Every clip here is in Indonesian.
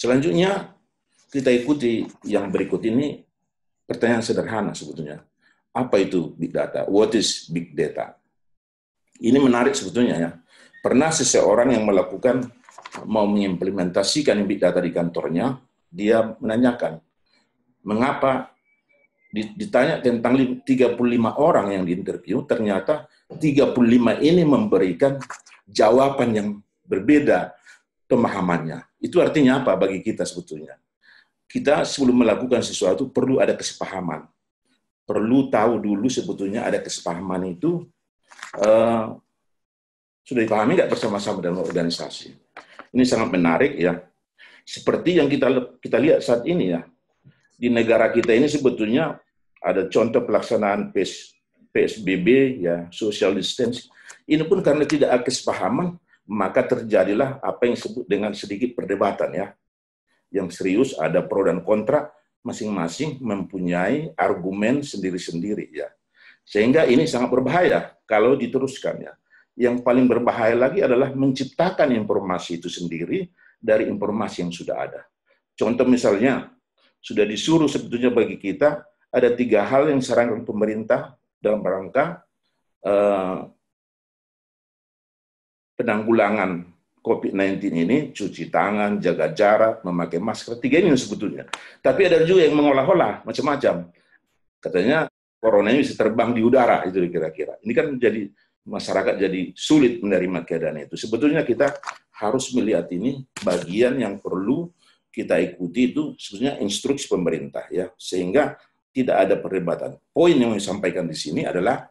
Selanjutnya kita ikuti yang berikut ini pertanyaan sederhana sebetulnya. Apa itu big data? What is big data? Ini menarik sebetulnya ya. Pernah seseorang yang melakukan mau mengimplementasikan big data di kantornya, dia menanyakan mengapa ditanya tentang 35 orang yang diinterview, ternyata 35 ini memberikan jawaban yang berbeda pemahamannya. Itu artinya apa bagi kita sebetulnya? Kita sebelum melakukan sesuatu perlu ada kesepahaman. Perlu tahu dulu sebetulnya ada kesepahaman itu uh, sudah dipahami tidak bersama-sama dalam organisasi. Ini sangat menarik ya. Seperti yang kita kita lihat saat ini ya di negara kita ini sebetulnya ada contoh pelaksanaan PS, PSBB ya social distance. Ini pun karena tidak ada kesepahaman maka terjadilah apa yang disebut dengan sedikit perdebatan ya. Yang serius ada pro dan kontra, masing-masing mempunyai argumen sendiri-sendiri ya. Sehingga ini sangat berbahaya kalau diteruskan ya. Yang paling berbahaya lagi adalah menciptakan informasi itu sendiri dari informasi yang sudah ada. Contoh misalnya, sudah disuruh sebetulnya bagi kita ada tiga hal yang sarankan pemerintah dalam rangka uh, penanggulangan COVID-19 ini, cuci tangan, jaga jarak, memakai masker, tiga ini sebetulnya. Tapi ada juga yang mengolah-olah, macam-macam. Katanya corona ini bisa terbang di udara, itu kira-kira. Ini kan jadi masyarakat jadi sulit menerima keadaan itu. Sebetulnya kita harus melihat ini bagian yang perlu kita ikuti itu sebenarnya instruksi pemerintah ya, sehingga tidak ada perdebatan. Poin yang saya sampaikan di sini adalah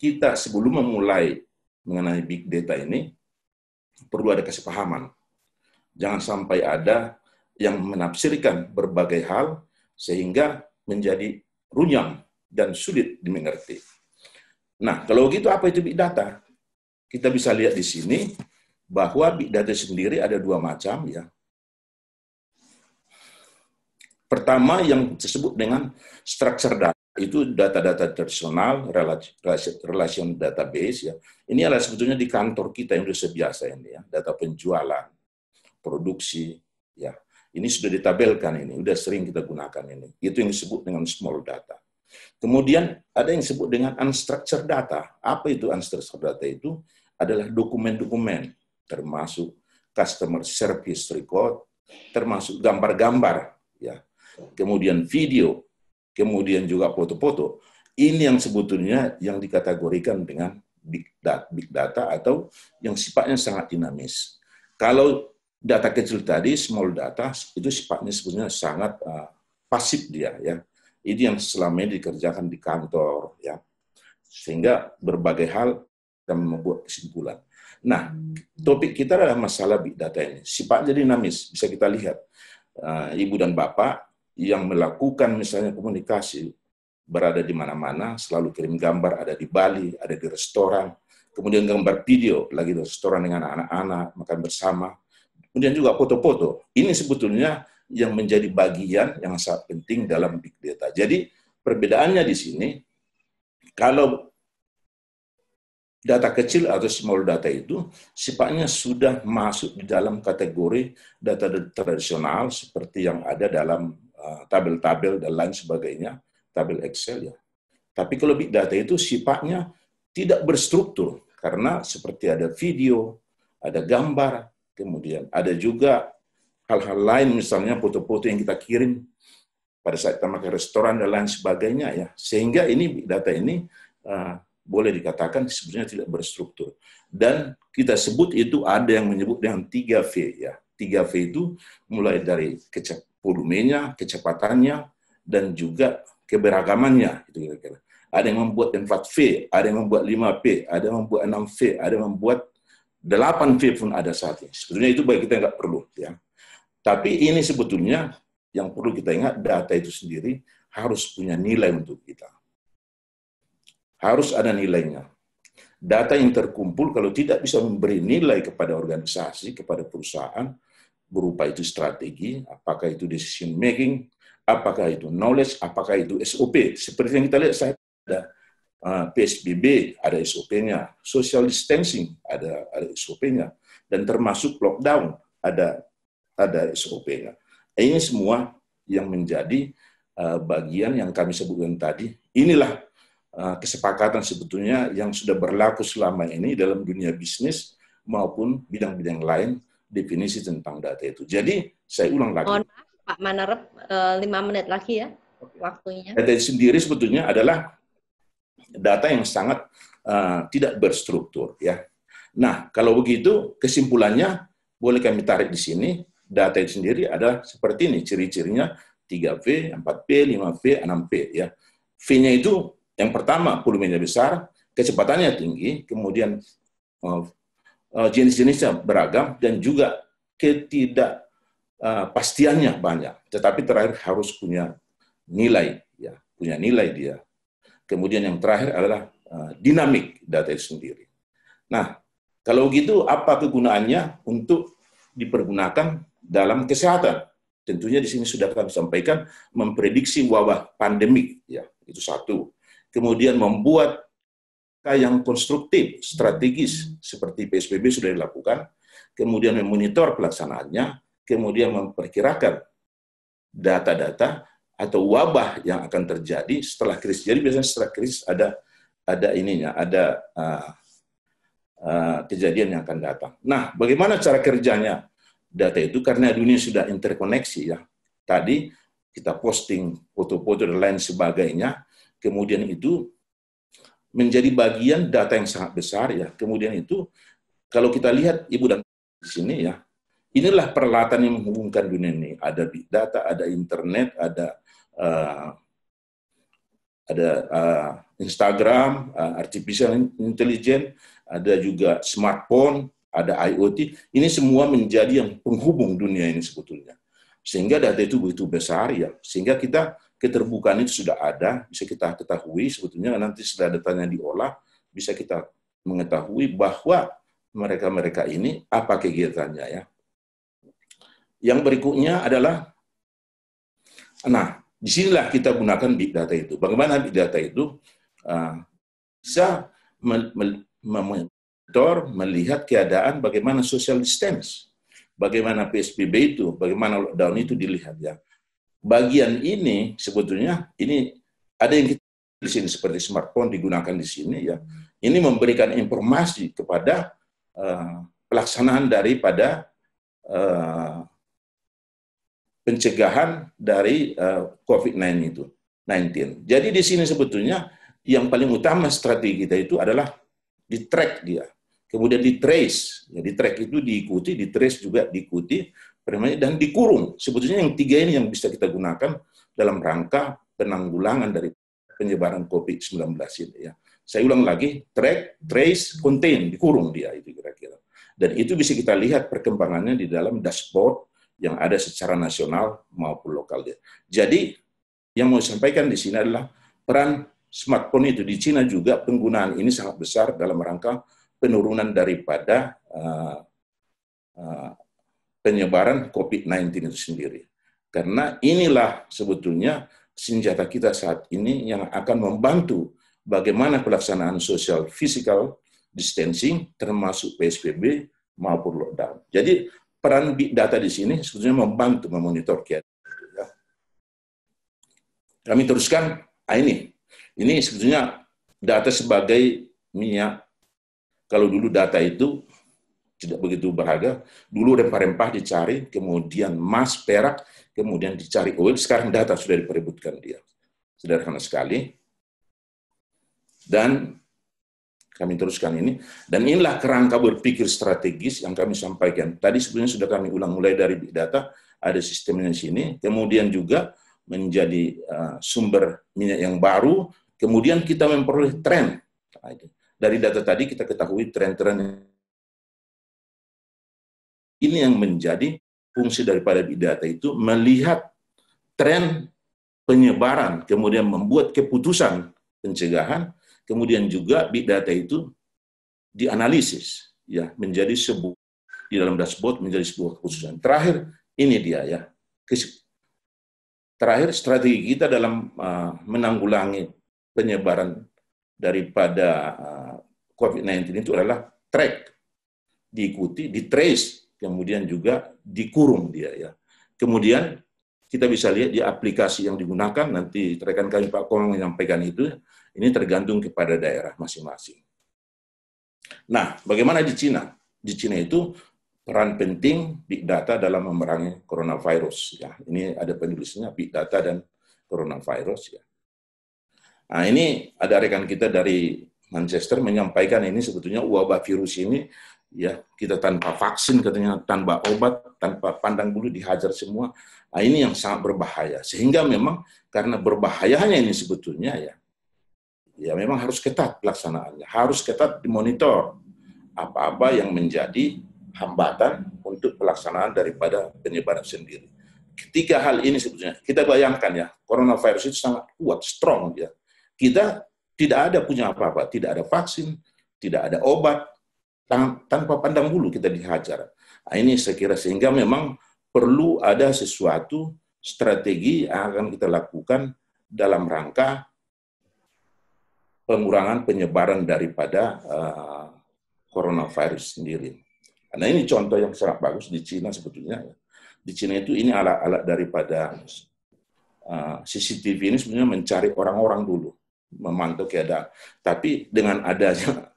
kita sebelum memulai mengenai big data ini, perlu ada kesepahaman. Jangan sampai ada yang menafsirkan berbagai hal sehingga menjadi runyam dan sulit dimengerti. Nah, kalau begitu apa itu big data? Kita bisa lihat di sini bahwa big data sendiri ada dua macam ya. Pertama yang disebut dengan structure data itu data-data tradisional, relation database ya. Ini adalah sebetulnya di kantor kita yang sudah biasa ini ya, data penjualan, produksi ya. Ini sudah ditabelkan ini, sudah sering kita gunakan ini. Itu yang disebut dengan small data. Kemudian ada yang disebut dengan unstructured data. Apa itu unstructured data itu? Adalah dokumen-dokumen termasuk customer service record, termasuk gambar-gambar ya. Kemudian video, kemudian juga foto-foto. Ini yang sebetulnya yang dikategorikan dengan big data, big data atau yang sifatnya sangat dinamis. Kalau data kecil tadi, small data, itu sifatnya sebetulnya sangat uh, pasif dia ya. Ini yang selama ini dikerjakan di kantor ya. Sehingga berbagai hal dan membuat kesimpulan. Nah, topik kita adalah masalah big data ini. Sifatnya dinamis, bisa kita lihat. Uh, Ibu dan Bapak yang melakukan misalnya komunikasi berada di mana-mana, selalu kirim gambar, ada di Bali, ada di restoran, kemudian gambar video lagi di restoran dengan anak-anak, makan bersama, kemudian juga foto-foto. Ini sebetulnya yang menjadi bagian yang sangat penting dalam big data. Jadi perbedaannya di sini, kalau data kecil atau small data itu sifatnya sudah masuk di dalam kategori data tradisional seperti yang ada dalam tabel-tabel eh, dan lain sebagainya, tabel Excel ya. Tapi kalau big data itu sifatnya tidak berstruktur karena seperti ada video, ada gambar, kemudian ada juga hal-hal lain misalnya foto-foto yang kita kirim pada saat kita makan restoran dan lain sebagainya ya. Sehingga ini big data ini uh, boleh dikatakan sebenarnya tidak berstruktur. Dan kita sebut itu ada yang menyebut dengan 3V ya. 3V itu mulai dari kecepatan volumenya, kecepatannya, dan juga keberagamannya. Itu kira-kira. Ada yang membuat 4V, ada yang membuat 5V, ada yang membuat 6V, ada yang membuat 8V pun ada saat ini. Sebetulnya itu baik kita nggak perlu. ya. Tapi ini sebetulnya yang perlu kita ingat, data itu sendiri harus punya nilai untuk kita. Harus ada nilainya. Data yang terkumpul kalau tidak bisa memberi nilai kepada organisasi, kepada perusahaan, berupa itu strategi, apakah itu decision making, apakah itu knowledge, apakah itu SOP. Seperti yang kita lihat, saya ada ah, PSBB, ada SOP-nya, social distancing, ada, ada SOP-nya, dan termasuk lockdown, ada ada SOP-nya. Ini semua yang menjadi ah, bagian yang kami sebutkan tadi. Inilah ah, kesepakatan sebetulnya yang sudah berlaku selama ini dalam dunia bisnis maupun bidang-bidang lain definisi tentang data itu. Jadi saya ulang lagi. Mohon Pak Manarep, eh, lima menit lagi ya waktunya. Data sendiri sebetulnya adalah data yang sangat uh, tidak berstruktur ya. Nah kalau begitu kesimpulannya boleh kami tarik di sini data itu sendiri ada seperti ini ciri-cirinya 3V, 4P, 5V, 6P ya. V-nya itu yang pertama volumenya besar, kecepatannya tinggi, kemudian eh, uh, jenis-jenisnya beragam dan juga ketidakpastiannya eh, uh, banyak. Tetapi terakhir harus punya nilai, ya punya nilai dia. Kemudian yang terakhir adalah uh, dinamik data itu sendiri. Nah, kalau gitu apa kegunaannya untuk dipergunakan dalam kesehatan? Tentunya di sini sudah kami sampaikan memprediksi wabah pandemik, ya itu satu. Kemudian membuat langkah yang konstruktif, strategis seperti PSBB sudah dilakukan, kemudian memonitor pelaksanaannya, kemudian memperkirakan data-data atau wabah yang akan terjadi setelah krisis. Jadi biasanya setelah krisis ada ada ininya, ada uh, uh, kejadian yang akan datang. Nah, bagaimana cara kerjanya data itu? Karena dunia sudah interkoneksi ya. Tadi kita posting foto-foto dan lain sebagainya, kemudian itu menjadi bagian data yang sangat besar ya. Kemudian itu kalau kita lihat ibu dan di sini ya, inilah peralatan yang menghubungkan dunia ini. Ada big data, ada internet, ada uh, ada uh, Instagram, uh, artificial intelligence, ada juga smartphone, ada IoT. Ini semua menjadi yang penghubung dunia ini sebetulnya. Sehingga data itu begitu besar ya, sehingga kita keterbukaan itu sudah ada, bisa kita ketahui sebetulnya nanti setelah datanya diolah, bisa kita mengetahui bahwa mereka-mereka ini apa kegiatannya ya. Yang berikutnya adalah, nah, disinilah kita gunakan big data itu. Bagaimana big data itu uh, bisa memonitor, melihat keadaan bagaimana social distance bagaimana PSBB itu, bagaimana lockdown itu dilihat ya. Bagian ini sebetulnya ini ada yang kita di sini seperti smartphone digunakan di sini ya. Ini memberikan informasi kepada uh, pelaksanaan daripada uh, pencegahan dari uh, eh, COVID-19 itu. 19. Jadi di sini sebetulnya yang paling utama strategi kita itu adalah di track dia kemudian trace, Ya, di track itu diikuti, di trace juga diikuti, dan dikurung. Sebetulnya yang tiga ini yang bisa kita gunakan dalam rangka penanggulangan dari penyebaran COVID-19 ini. Ya. Saya ulang lagi, track, trace, contain, dikurung dia itu kira-kira. Dan itu bisa kita lihat perkembangannya di dalam dashboard yang ada secara nasional maupun lokal. Dia. Jadi yang mau disampaikan di sini adalah peran smartphone itu di Cina juga penggunaan ini sangat besar dalam rangka penurunan daripada uh, uh, penyebaran COVID-19 itu sendiri. Karena inilah sebetulnya senjata kita saat ini yang akan membantu bagaimana pelaksanaan social physical distancing termasuk PSBB maupun lockdown. Jadi peran big data di sini sebetulnya membantu memonitor kita. Ya. Kami teruskan, ah ini, ini sebetulnya data sebagai minyak kalau dulu data itu tidak begitu berharga, dulu rempah-rempah dicari, kemudian emas, perak, kemudian dicari oil, oh, sekarang data sudah diperebutkan dia. Sederhana sekali. Dan kami teruskan ini. Dan inilah kerangka berpikir strategis yang kami sampaikan. Tadi sebenarnya sudah kami ulang mulai dari big data, ada sistemnya di sini, kemudian juga menjadi uh, sumber minyak yang baru, kemudian kita memperoleh tren. Nah, itu dari data tadi kita ketahui tren-tren ini yang menjadi fungsi daripada big data itu melihat tren penyebaran, kemudian membuat keputusan pencegahan, kemudian juga big data itu dianalisis ya menjadi sebuah di dalam dashboard menjadi sebuah keputusan. Terakhir ini dia ya. Terakhir strategi kita dalam ah, menanggulangi penyebaran daripada uh, COVID-19 itu adalah track, diikuti, di trace kemudian juga dikurung dia ya. Kemudian kita bisa lihat di aplikasi yang digunakan nanti rekan kami Pak yang menyampaikan itu ini tergantung kepada daerah masing-masing. Nah, bagaimana di Cina? Di Cina itu peran penting big data dalam memerangi coronavirus ya. Ini ada penulisnya big data dan coronavirus ya. Nah ini ada rekan kita dari Manchester menyampaikan ini sebetulnya wabah virus ini ya kita tanpa vaksin katanya tanpa obat tanpa pandang bulu dihajar semua nah, ini yang sangat berbahaya sehingga memang karena berbahayanya ini sebetulnya ya ya memang harus ketat pelaksanaannya harus ketat dimonitor apa-apa yang menjadi hambatan untuk pelaksanaan daripada penyebaran sendiri ketiga hal ini sebetulnya kita bayangkan ya coronavirus itu sangat kuat strong ya kita tidak ada punya apa-apa, tidak ada vaksin, tidak ada obat, tanpa pandang bulu kita dihajar. Nah, ini saya kira sehingga memang perlu ada sesuatu strategi yang akan kita lakukan dalam rangka pengurangan penyebaran daripada uh, coronavirus sendiri. Nah ini contoh yang sangat bagus di Cina sebetulnya. Di Cina itu ini alat-alat daripada uh, eh, CCTV ini sebenarnya mencari orang-orang dulu memantau ya, keadaan. Tapi dengan adanya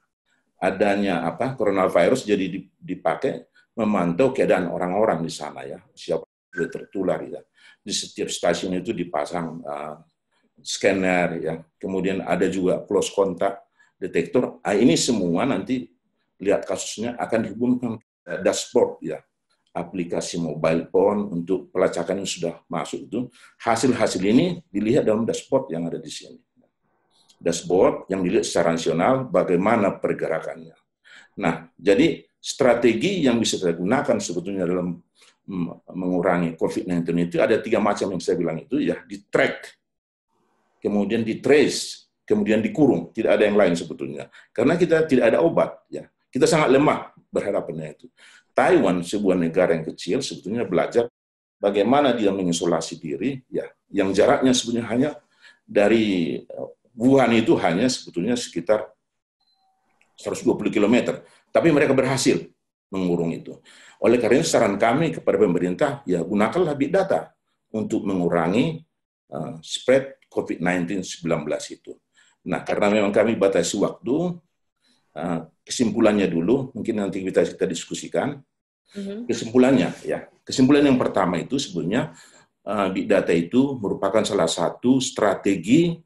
adanya apa coronavirus jadi dipakai memantau ya, keadaan orang-orang di sana ya siapa sudah tertular ya di setiap stasiun itu dipasang uh, scanner ya kemudian ada juga close contact detektor ah, ini semua nanti lihat kasusnya akan dihubungkan uh, dashboard ya aplikasi mobile phone untuk pelacakan yang sudah masuk itu hasil-hasil ini dilihat dalam dashboard yang ada di sini dashboard yang dilihat secara nasional bagaimana pergerakannya. Nah, jadi strategi yang bisa kita gunakan sebetulnya dalam mm, mengurangi COVID-19 itu ada tiga macam yang saya bilang itu ya di track, kemudian di trace, kemudian dikurung. Tidak ada yang lain sebetulnya. Karena kita tidak ada obat ya. Kita sangat lemah berhadapannya itu. Taiwan sebuah negara yang kecil sebetulnya belajar bagaimana dia mengisolasi diri ya yang jaraknya sebetulnya hanya dari eh, Wuhan itu hanya sebetulnya sekitar 120 km. Tapi mereka berhasil mengurung itu. Oleh karena saran kami kepada pemerintah, ya gunakanlah big data untuk mengurangi uh, spread COVID-19 19 itu. Nah, karena memang kami batasi waktu, uh, kesimpulannya dulu, mungkin nanti kita, kita diskusikan. Mhm. Kesimpulannya, ya. Kesimpulan yang pertama itu sebenarnya uh, big data itu merupakan salah satu strategi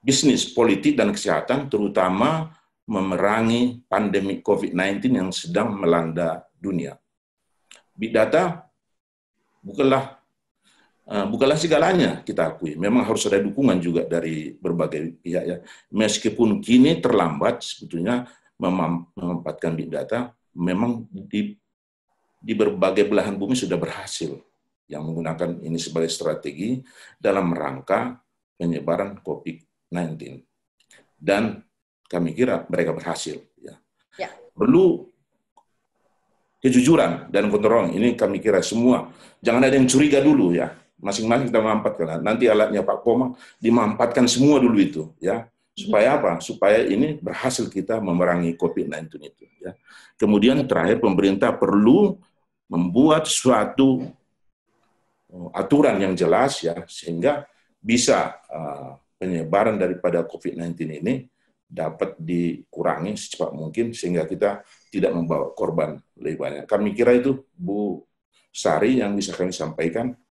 bisnis, politik, dan kesehatan, terutama memerangi pandemi COVID-19 yang sedang melanda dunia. Big data bukanlah eh, bukanlah segalanya kita akui. Memang harus ada dukungan juga dari berbagai pihak ya. Meskipun kini terlambat sebetulnya memanfaatkan big data, memang di di berbagai belahan bumi sudah berhasil yang menggunakan ini sebagai strategi dalam rangka penyebaran COVID-19. Dan kami kira mereka berhasil. Ya. Ya. Perlu kejujuran dan kontrol. Ini kami kira semua. Jangan ada yang curiga dulu ya. Masing-masing kita mampatkan. Nanti alatnya Pak Koma dimampatkan semua dulu itu ya. Supaya hmm. apa? Supaya ini berhasil kita memerangi COVID-19 itu. Ya. Kemudian terakhir pemerintah perlu membuat suatu oh, aturan yang jelas ya sehingga bisa uh, penyebaran daripada COVID-19 ini dapat dikurangi secepat mungkin sehingga kita tidak membawa korban lebih banyak. Kami kira itu Bu Sari yang bisa kami sampaikan.